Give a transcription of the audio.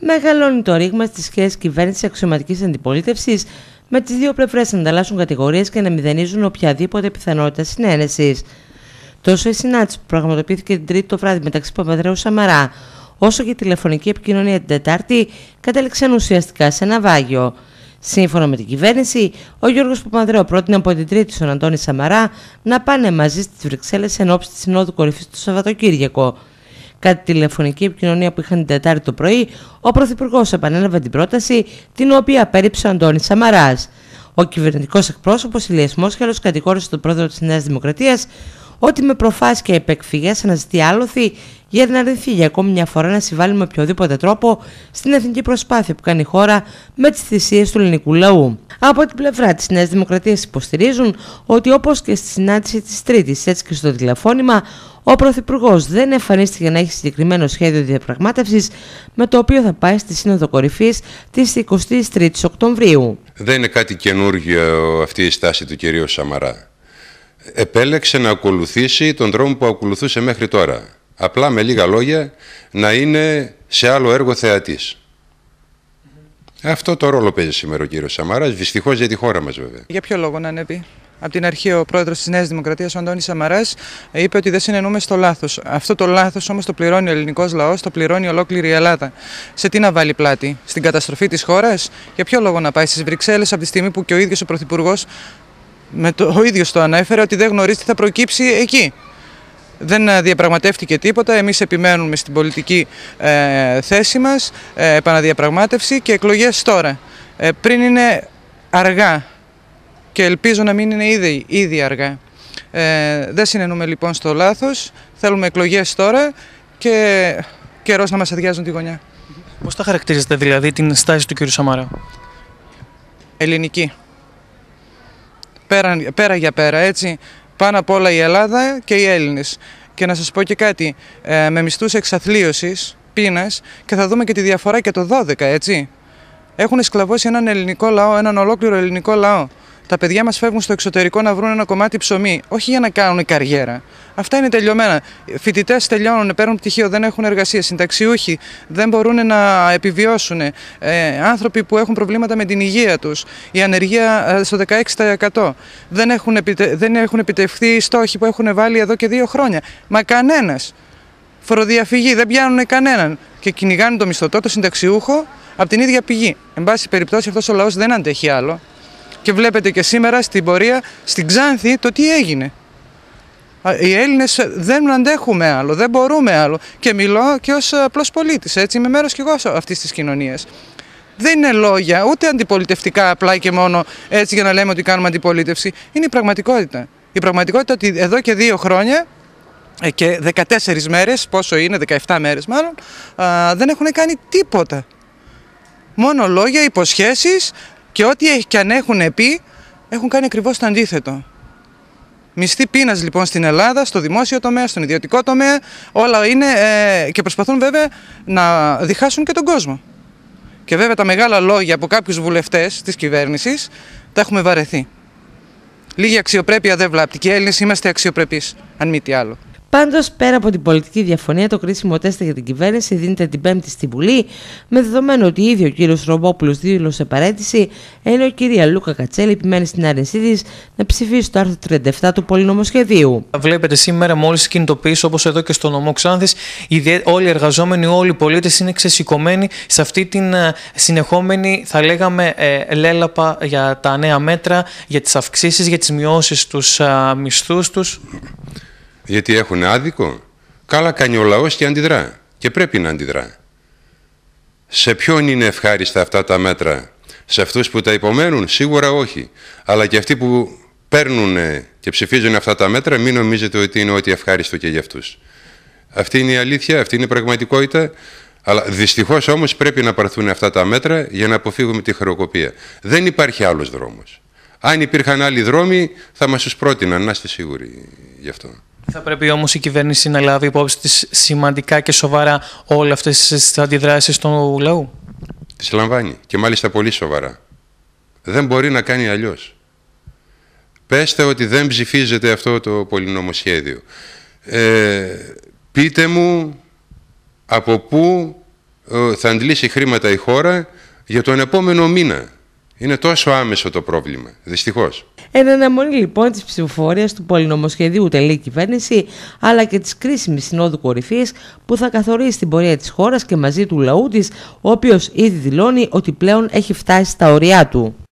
μεγαλώνει το ρήγμα στις σχέσεις κυβέρνησης αξιωματικής αντιπολίτευσης, με τις δύο πλευρές να ανταλλάσσουν κατηγορίες και να μηδενίζουν οποιαδήποτε πιθανότητα συνένεσης. Τόσο η συνάντηση που πραγματοποιήθηκε την Τρίτη το βράδυ μεταξύ Παπαδρέου Σαμαρά, όσο και η τηλεφωνική επικοινωνία την Τετάρτη, κατέληξαν ουσιαστικά σε ένα βάγιο. Σύμφωνα με την κυβέρνηση, ο Γιώργος Παπαδρέου πρότεινε από την Τρίτη στον Αντώνη Σαμαρά να πάνε μαζί στις Βρυξέλλες εν ώψη της Συνόδου Κορυφής του Σαββατοκύριακο. Κατά τη τηλεφωνική επικοινωνία που είχαν την Τετάρτη το πρωί, ο Πρωθυπουργός επανέλαβε την πρόταση την οποία απέρριψε ο Αντώνης Σαμαράς. Ο κυβερνητικός εκπρόσωπος Ηλίας Μόσχαλος κατηγόρησε τον πρόεδρο της Νέας Δημοκρατίας ότι με προφάσει και επεκφυγές αναζητεί άλοθη για να αρνηθεί για ακόμη μια φορά να συμβάλλει με οποιοδήποτε τρόπο στην εθνική προσπάθεια που κάνει η χώρα με τις θυσίες του ελληνικού λαού. Από την πλευρά της Νέας Δημοκρατίας υποστηρίζουν ότι όπως και στη συνάντηση της Τρίτης, έτσι και στο τηλεφώνημα, ο Πρωθυπουργός δεν εμφανίστηκε να έχει συγκεκριμένο σχέδιο διαπραγμάτευσης με το οποίο θα πάει στη Σύνοδο Κορυφής της 23η Οκτωβρίου. Δεν είναι κάτι καινούργιο αυτή η στάση του κυρίου Σαμαρά. Επέλεξε να ακολουθήσει τον δρόμο που ακολουθούσε μέχρι τώρα Απλά με λίγα λόγια να είναι σε άλλο έργο θεατής. Αυτό το ρόλο παίζει σήμερα ο κύριος Σαμαράς, δυστυχώς για τη χώρα μας βέβαια. Για ποιο λόγο να ανέβει. Από την αρχή ο πρόεδρος της Νέας Δημοκρατίας, ο Αντώνης Σαμαράς, είπε ότι δεν συνενούμε στο λάθος. Αυτό το λάθος όμως το πληρώνει ο ελληνικός λαός, το πληρώνει ολόκληρη η Ελλάδα. Σε τι να βάλει πλάτη, στην καταστροφή της χώρας, για ποιο λόγο να πάει στις Βρυξέλλες από τη στιγμή που και ο ίδιος ο πρωθυπουργός, με το, ο ίδιος το ανέφερε, ότι δεν γνωρίζει τι θα προκύψει εκεί. Δεν ε, διαπραγματεύτηκε τίποτα. Εμείς επιμένουμε στην πολιτική ε, θέση μας, ε, επαναδιαπραγμάτευση και εκλογές τώρα. πριν είναι αργά και ελπίζω να μην είναι ήδη, ήδη αργά. Δεν συνενούμε λοιπόν στο λάθος. Θέλουμε εκλογές τώρα και καιρός να μας αδειάζουν τη γωνιά. Πώς θα χαρακτηρίζετε δηλαδή την στάση του κ. Σαμαρά. Ελληνική. Πέρα, πέρα για πέρα έτσι πάνω απ' όλα η Ελλάδα και οι Έλληνες. Και να σας πω και κάτι, ε, με μισθούς εξαθλίωσης, πείνας, και θα δούμε και τη διαφορά και το 12, έτσι. Έχουν σκλαβώσει έναν ελληνικό λαό, έναν ολόκληρο ελληνικό λαό. Τα παιδιά μας φεύγουν στο εξωτερικό να βρουν ένα κομμάτι ψωμί, όχι για να κάνουν καριέρα. Αυτά είναι τελειωμένα. Φοιτητές τελειώνουν, παίρνουν πτυχίο, δεν έχουν εργασία. Συνταξιούχοι δεν μπορούν να επιβιώσουν. Ε, άνθρωποι που έχουν προβλήματα με την υγεία τους. Η ανεργία ε, στο 16%. Δεν έχουν, δεν έχουν επιτευχθεί οι στόχοι που έχουν βάλει εδώ και δύο χρόνια. Μα κανένας. Φοροδιαφυγή, δεν πιάνουν κανέναν. Και κυνηγάνε το μισθωτό, το συνταξιούχο, από την ίδια πηγή. Εν πάση περιπτώσει, αυτός ο λαός δεν αντέχει άλλο. Και βλέπετε και σήμερα στην πορεία, στην Ξάνθη, το τι έγινε. Οι Έλληνες δεν αντέχουμε άλλο, δεν μπορούμε άλλο. Και μιλώ και ως απλός πολίτης, έτσι, είμαι μέρος και εγώ αυτής της κοινωνίας. Δεν είναι λόγια, ούτε αντιπολιτευτικά απλά και μόνο έτσι για να λέμε ότι κάνουμε αντιπολίτευση. Είναι η πραγματικότητα. Η πραγματικότητα ότι εδώ και δύο χρόνια ε, και 14 μέρες πόσο είναι, 17 μέρες μάλλον, δεν έχουν κάνει τίποτα. Μόνο λόγια, υποσχέσεις, και ό,τι και αν έχουν πει, έχουν κάνει ακριβώς το αντίθετο. Μισθή πείνας λοιπόν στην Ελλάδα, στο δημόσιο τομέα, στον ιδιωτικό τομέα, όλα είναι ε, και προσπαθούν βέβαια να διχάσουν και τον κόσμο. Και βέβαια τα μεγάλα λόγια από κάποιους βουλευτές της κυβέρνησης τα έχουμε βαρεθεί. Λίγη αξιοπρέπεια δεν βλάπτει και οι Έλληνες είμαστε αξιοπρεπείς, αν μη τι άλλο. Πάντως, πέρα από την πολιτική διαφωνία, το κρίσιμο τέστα για την κυβέρνηση δίνεται την Πέμπτη στη Βουλή, με δεδομένο ότι ήδη ο κύριος Ρομπόπουλος δήλωσε παρέτηση, ενώ η κυρία Λούκα Κατσέλη επιμένει στην άρεσή της να ψηφίσει το άρθρο 37 του πολυνομοσχεδίου. Βλέπετε σήμερα, μόλις κινητοποιήσει όπως εδώ και στο νομό Ξάνθη, όλοι οι εργαζόμενοι, όλοι οι πολίτες είναι ξεσηκωμένοι σε αυτή την ε, συνεχόμενη, θα λέγαμε, ε, λέλαπα για τα νέα μέτρα, για τις αυξήσεις, για τις μειώσεις στους ε, μισθούς τους γιατί έχουν άδικο, καλά κάνει ο λαός και αντιδρά. Και πρέπει να αντιδρά. Σε ποιον είναι ευχάριστα αυτά τα μέτρα. Σε αυτούς που τα υπομένουν, σίγουρα όχι. Αλλά και αυτοί που παίρνουν και ψηφίζουν αυτά τα μέτρα, μην νομίζετε ότι είναι ό,τι ευχάριστο και για αυτούς. Αυτή είναι η αλήθεια, αυτή είναι η πραγματικότητα. Αλλά δυστυχώς όμως πρέπει να παρθούν αυτά τα μέτρα για να αποφύγουμε τη χρεοκοπία. Δεν υπάρχει άλλος δρόμος. Αν υπήρχαν άλλοι δρόμοι, θα μας τους πρότειναν, να είστε σίγουροι γι' αυτό. Θα πρέπει όμως η κυβέρνηση να λάβει υπόψη της σημαντικά και σοβαρά όλες αυτές τις αντιδράσεις του λαού. Τις λαμβάνει και μάλιστα πολύ σοβαρά. Δεν μπορεί να κάνει αλλιώς. Πέστε ότι δεν ψηφίζεται αυτό το πολυνομοσχέδιο. Ε, πείτε μου από πού ε, θα αντλήσει χρήματα η χώρα για τον επόμενο μήνα. Είναι τόσο άμεσο το πρόβλημα, δυστυχώς. Εν αναμονή λοιπόν της ψηφοφορίας του πολυνομοσχεδίου τελή κυβέρνηση, αλλά και της κρίσιμης συνόδου κορυφής που θα καθορίσει την πορεία της χώρας και μαζί του λαού της, ο οποίος ήδη δηλώνει ότι πλέον έχει φτάσει στα ωριά του.